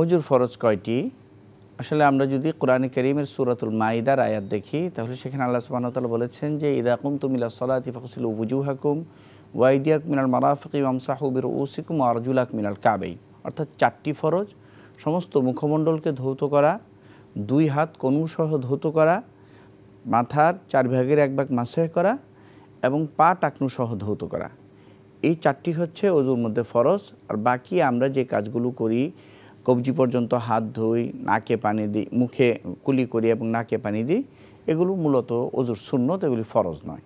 অজুর ফরজ কয়টি আসলে আমরা যদি কোরআন করিমের সুরাতুল মাইদার আয়াত দেখি তাহলে সেখানে আল্লাহ সুবাহতাল বলেছেন যে ইদাকুম তুমিলা সলাতি ফসিল উজু হাকুম ওয়াইদিয়াক মিনাল মারাফিক ইমামসাহুবির ওসিকুম আরজুলাক মিনাল কাবেই অর্থাৎ চারটি ফরজ সমস্ত মুখমণ্ডলকে ধৌত করা দুই হাত কনুসহ ধৌত করা মাথার চার ভাগের এক ভাগ মাসে করা এবং পা টাকনুসহ ধৌত করা এই চারটি হচ্ছে অজুর মধ্যে ফরজ আর বাকি আমরা যে কাজগুলো করি কবজি পর্যন্ত হাত ধুই নাকে পানি দিই মুখে কুলি করি এবং নাকে পানি দিই এগুলো মূলত অজুর শূন্যত এগুলি ফরজ নয়